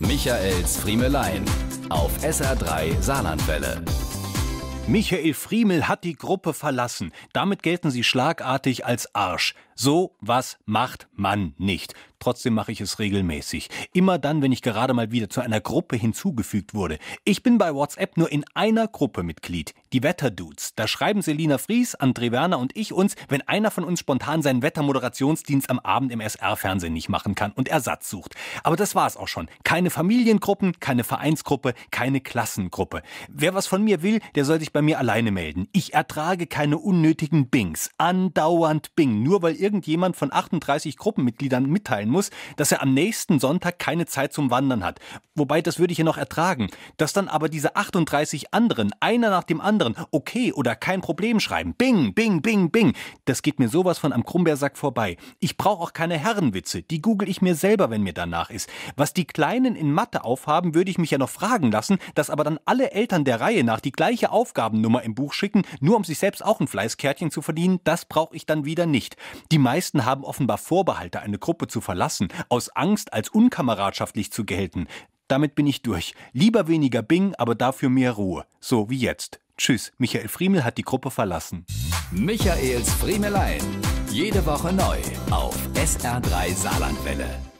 Michaels Friemelein auf SR3 Saarlandwelle. Michael Friemel hat die Gruppe verlassen. Damit gelten sie schlagartig als Arsch. So was macht man nicht. Trotzdem mache ich es regelmäßig. Immer dann, wenn ich gerade mal wieder zu einer Gruppe hinzugefügt wurde. Ich bin bei WhatsApp nur in einer Gruppe Mitglied. Die Wetterdudes. Da schreiben Selina Fries, André Werner und ich uns, wenn einer von uns spontan seinen Wettermoderationsdienst am Abend im SR-Fernsehen nicht machen kann und Ersatz sucht. Aber das war's auch schon. Keine Familiengruppen, keine Vereinsgruppe, keine Klassengruppe. Wer was von mir will, der soll sich bei mir alleine melden. Ich ertrage keine unnötigen Bings. Andauernd Bing. Nur weil irgendjemand von 38 Gruppenmitgliedern mitteilen muss, dass er am nächsten Sonntag keine Zeit zum Wandern hat. Wobei, das würde ich ja noch ertragen. Dass dann aber diese 38 anderen, einer nach dem anderen, okay oder kein Problem schreiben, bing, bing, bing, bing, das geht mir sowas von am Krummbeersack vorbei. Ich brauche auch keine Herrenwitze, die google ich mir selber, wenn mir danach ist. Was die Kleinen in Mathe aufhaben, würde ich mich ja noch fragen lassen, dass aber dann alle Eltern der Reihe nach die gleiche Aufgabennummer im Buch schicken, nur um sich selbst auch ein Fleißkärtchen zu verdienen, das brauche ich dann wieder nicht. Die die meisten haben offenbar Vorbehalte, eine Gruppe zu verlassen, aus Angst, als unkameradschaftlich zu gelten. Damit bin ich durch. Lieber weniger Bing, aber dafür mehr Ruhe. So wie jetzt. Tschüss, Michael Friemel hat die Gruppe verlassen. Michaels Friemelein. Jede Woche neu auf SR3 Saarlandwelle.